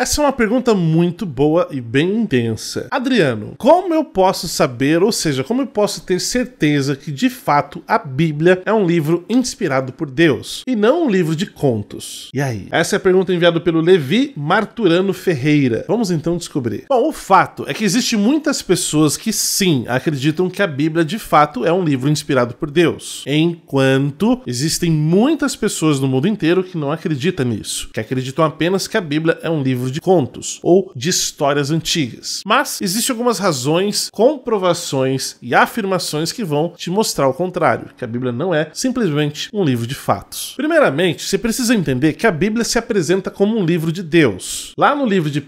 Essa é uma pergunta muito boa e bem intensa. Adriano, como eu posso saber, ou seja, como eu posso ter certeza que de fato a Bíblia é um livro inspirado por Deus e não um livro de contos? E aí? Essa é a pergunta enviada pelo Levi Marturano Ferreira. Vamos então descobrir. Bom, o fato é que existem muitas pessoas que sim acreditam que a Bíblia de fato é um livro inspirado por Deus, enquanto existem muitas pessoas no mundo inteiro que não acreditam nisso, que acreditam apenas que a Bíblia é um livro de contos ou de histórias antigas. Mas existem algumas razões, comprovações e afirmações que vão te mostrar o contrário, que a Bíblia não é simplesmente um livro de fatos. Primeiramente, você precisa entender que a Bíblia se apresenta como um livro de Deus. Lá no livro de 1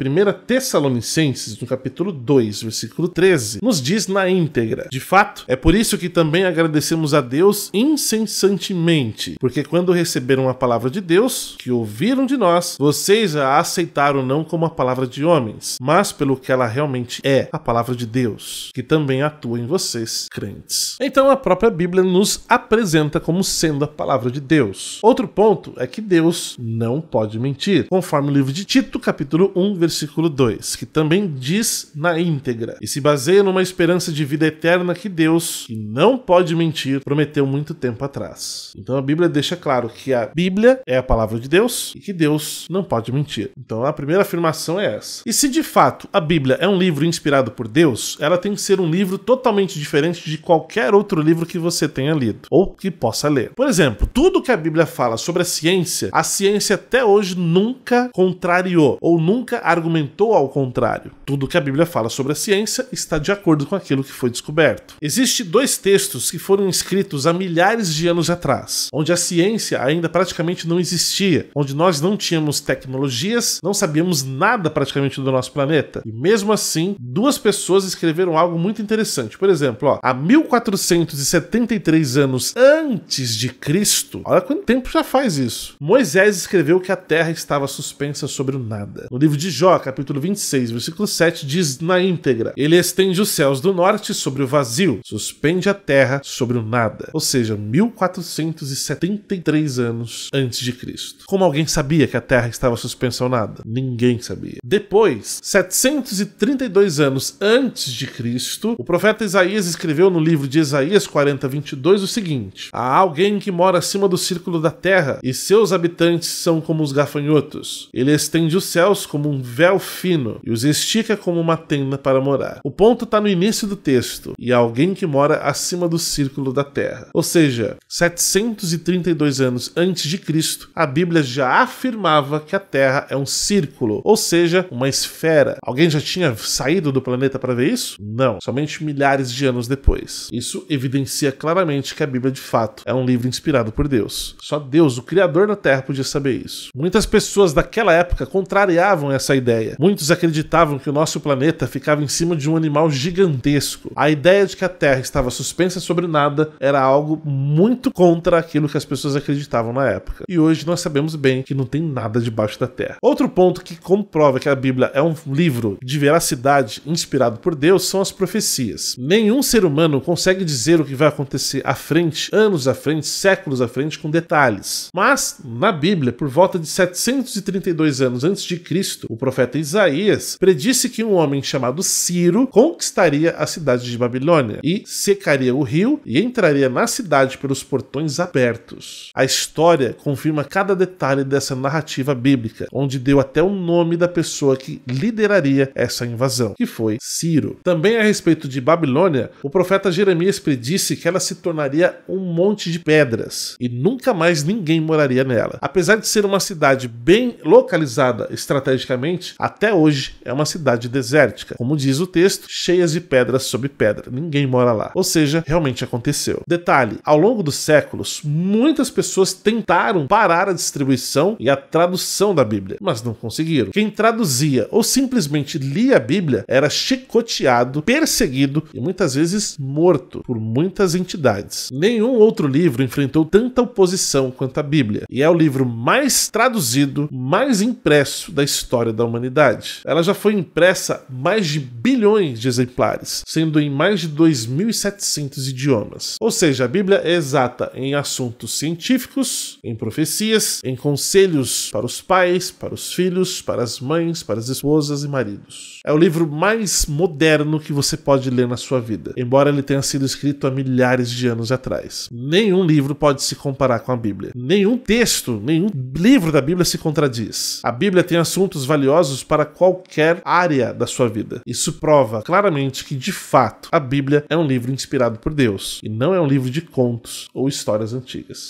Tessalonicenses, no capítulo 2, versículo 13, nos diz na íntegra: De fato, é por isso que também agradecemos a Deus incessantemente, porque quando receberam a palavra de Deus, que ouviram de nós, vocês a aceitaram não como a palavra de homens, mas pelo que ela realmente é, a palavra de Deus, que também atua em vocês, crentes. Então a própria Bíblia nos apresenta como sendo a palavra de Deus. Outro ponto é que Deus não pode mentir, conforme o livro de Tito, capítulo 1, versículo 2, que também diz na íntegra, e se baseia numa esperança de vida eterna que Deus, que não pode mentir, prometeu muito tempo atrás. Então a Bíblia deixa claro que a Bíblia é a palavra de Deus e que Deus não pode mentir. Então a primeira primeira afirmação é essa. E se de fato a Bíblia é um livro inspirado por Deus, ela tem que ser um livro totalmente diferente de qualquer outro livro que você tenha lido ou que possa ler. Por exemplo, tudo que a Bíblia fala sobre a ciência, a ciência até hoje nunca contrariou ou nunca argumentou ao contrário. Tudo que a Bíblia fala sobre a ciência está de acordo com aquilo que foi descoberto. Existem dois textos que foram escritos há milhares de anos atrás, onde a ciência ainda praticamente não existia, onde nós não tínhamos tecnologias, não sabíamos sabemos nada praticamente do nosso planeta. E mesmo assim, duas pessoas escreveram algo muito interessante. Por exemplo, ó, há 1473 anos antes de Cristo, olha quanto tempo já faz isso. Moisés escreveu que a terra estava suspensa sobre o nada. No livro de Jó, capítulo 26, versículo 7, diz na íntegra: Ele estende os céus do norte sobre o vazio, suspende a terra sobre o nada. Ou seja, 1473 anos antes de Cristo. Como alguém sabia que a terra estava suspensa ao nada? Ninguém Ninguém sabia. Depois, 732 anos antes de Cristo, o profeta Isaías escreveu no livro de Isaías 40, 22 o seguinte: Há alguém que mora acima do círculo da terra, e seus habitantes são como os gafanhotos. Ele estende os céus como um véu fino e os estica como uma tenda para morar. O ponto está no início do texto, e há alguém que mora acima do círculo da terra. Ou seja, 732 anos antes de Cristo, a Bíblia já afirmava que a terra é um círculo ou seja, uma esfera. Alguém já tinha saído do planeta para ver isso? Não, somente milhares de anos depois. Isso evidencia claramente que a Bíblia de fato é um livro inspirado por Deus. Só Deus, o Criador da Terra, podia saber isso. Muitas pessoas daquela época contrariavam essa ideia. Muitos acreditavam que o nosso planeta ficava em cima de um animal gigantesco. A ideia de que a Terra estava suspensa sobre nada era algo muito contra aquilo que as pessoas acreditavam na época. E hoje nós sabemos bem que não tem nada debaixo da Terra. Outro ponto que que comprova que a Bíblia é um livro de veracidade inspirado por Deus são as profecias. Nenhum ser humano consegue dizer o que vai acontecer à frente, anos à frente, séculos à frente, com detalhes. Mas, na Bíblia, por volta de 732 anos antes de Cristo, o profeta Isaías predisse que um homem chamado Ciro conquistaria a cidade de Babilônia e secaria o rio e entraria na cidade pelos portões abertos. A história confirma cada detalhe dessa narrativa bíblica, onde deu até um nome da pessoa que lideraria essa invasão, que foi Ciro. Também a respeito de Babilônia, o profeta Jeremias predisse que ela se tornaria um monte de pedras e nunca mais ninguém moraria nela. Apesar de ser uma cidade bem localizada estrategicamente, até hoje é uma cidade desértica, como diz o texto, cheias de pedras sobre pedra. Ninguém mora lá. Ou seja, realmente aconteceu. Detalhe: ao longo dos séculos, muitas pessoas tentaram parar a distribuição e a tradução da Bíblia, mas não conseguiram quem traduzia ou simplesmente lia a Bíblia era chicoteado, perseguido e muitas vezes morto por muitas entidades. Nenhum outro livro enfrentou tanta oposição quanto a Bíblia, e é o livro mais traduzido, mais impresso da história da humanidade. Ela já foi impressa mais de bilhões de exemplares, sendo em mais de 2.700 idiomas. Ou seja, a Bíblia é exata em assuntos científicos, em profecias, em conselhos para os pais, para os filhos, para as mães, para as esposas e maridos. É o livro mais moderno que você pode ler na sua vida, embora ele tenha sido escrito há milhares de anos atrás. Nenhum livro pode se comparar com a Bíblia. Nenhum texto, nenhum livro da Bíblia se contradiz. A Bíblia tem assuntos valiosos para qualquer área da sua vida. Isso prova claramente que, de fato, a Bíblia é um livro inspirado por Deus e não é um livro de contos ou histórias antigas.